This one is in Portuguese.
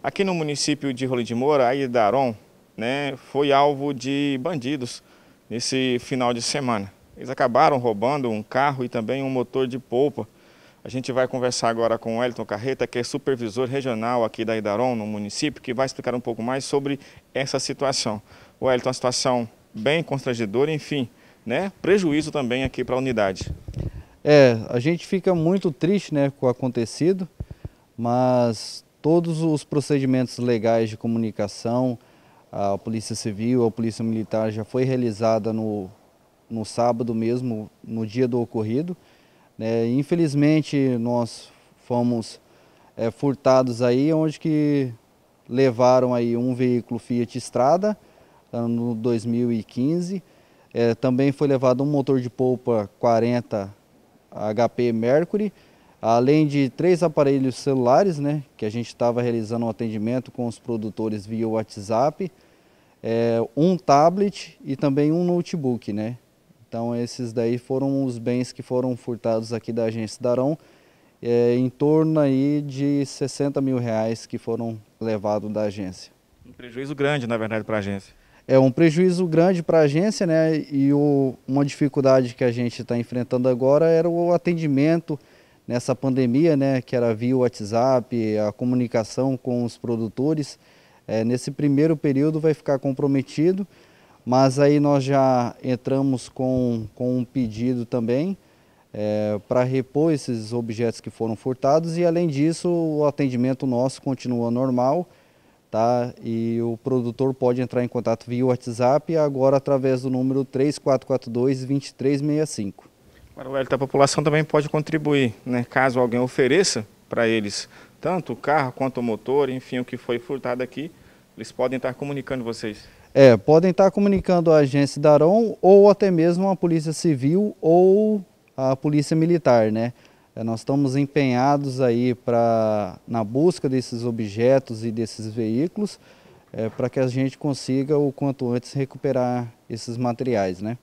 Aqui no município de Rolim de Moura, a Idaron, né, foi alvo de bandidos nesse final de semana. Eles acabaram roubando um carro e também um motor de polpa. A gente vai conversar agora com o Elton Carreta, que é supervisor regional aqui da Idaron, no município, que vai explicar um pouco mais sobre essa situação. O Elton, uma situação bem constrangedora, enfim, né, prejuízo também aqui para a unidade. É, a gente fica muito triste né, com o acontecido, mas todos os procedimentos legais de comunicação, à Polícia Civil, à Polícia Militar já foi realizada no, no sábado mesmo, no dia do ocorrido. Né? infelizmente, nós fomos é, furtados aí, onde que levaram aí um veículo Fiat Estrada, ano 2015. É, também foi levado um motor de polpa 40 HP Mercury, além de três aparelhos celulares, né, que a gente estava realizando um atendimento com os produtores via WhatsApp, é, um tablet e também um notebook, né. Então esses daí foram os bens que foram furtados aqui da agência Darão, é, em torno aí de 60 mil reais que foram levados da agência. Um prejuízo grande, na verdade, para a agência. É um prejuízo grande para a agência, né? E o, uma dificuldade que a gente está enfrentando agora era o atendimento nessa pandemia, né, que era via WhatsApp, a comunicação com os produtores, é, nesse primeiro período vai ficar comprometido, mas aí nós já entramos com, com um pedido também é, para repor esses objetos que foram furtados e além disso o atendimento nosso continua normal, tá? E o produtor pode entrar em contato via WhatsApp agora através do número 3442 2365. Para o elito da população também pode contribuir, né? caso alguém ofereça para eles tanto o carro quanto o motor, enfim, o que foi furtado aqui, eles podem estar comunicando vocês. É, podem estar comunicando a agência Daron ou até mesmo a Polícia Civil ou a Polícia Militar, né? É, nós estamos empenhados aí pra, na busca desses objetos e desses veículos é, para que a gente consiga o quanto antes recuperar esses materiais, né?